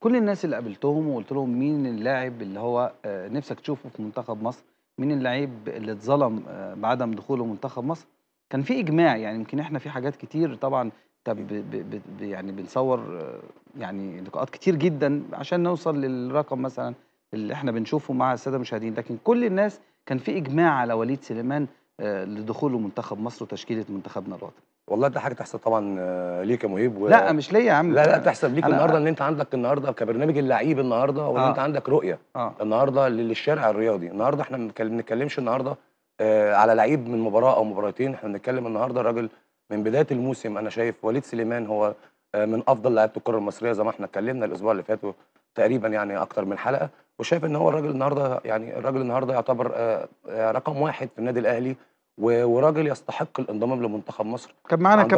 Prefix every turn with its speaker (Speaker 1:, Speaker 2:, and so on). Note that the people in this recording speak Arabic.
Speaker 1: كل الناس اللي قابلتهم وقلت لهم مين اللاعب اللي هو آه، نفسك تشوفه في منتخب مصر مين اللاعب اللي اتظلم آه، بعدم دخوله منتخب مصر كان في اجماع يعني يمكن احنا في حاجات كتير طبعا طب يعني بنصور آه، يعني لقاءات كتير جدا عشان نوصل للرقم مثلا اللي احنا بنشوفه مع الساده المشاهدين لكن كل الناس كان في اجماع على وليد سليمان لدخوله منتخب مصر وتشكيله منتخبنا الوطني والله ده حاجه تحسب طبعا ليك يا مهيب و... لا مش ليا يا عم لا لا تحسب ليك النهارده ان انت عندك النهارده
Speaker 2: كبرنامج اللعيب النهارده وان آه. انت عندك رؤيه آه. النهارده للشارع الرياضي النهارده احنا ما بنتكلمش النهارده آه على لعيب من مباراه او مباراتين احنا بنتكلم النهارده الراجل من بدايه الموسم انا شايف وليد سليمان هو آه من افضل لعيبه الكره المصريه زي ما احنا اتكلمنا الاسبوع اللي فات تقريبا يعني اكتر من حلقه وشايف ان هو الراجل النهارده يعني الراجل النهارده يعتبر آه, آه، رقم واحد في النادي الاهلي وراجل يستحق الانضمام لمنتخب مصر
Speaker 1: كان معانا كابتن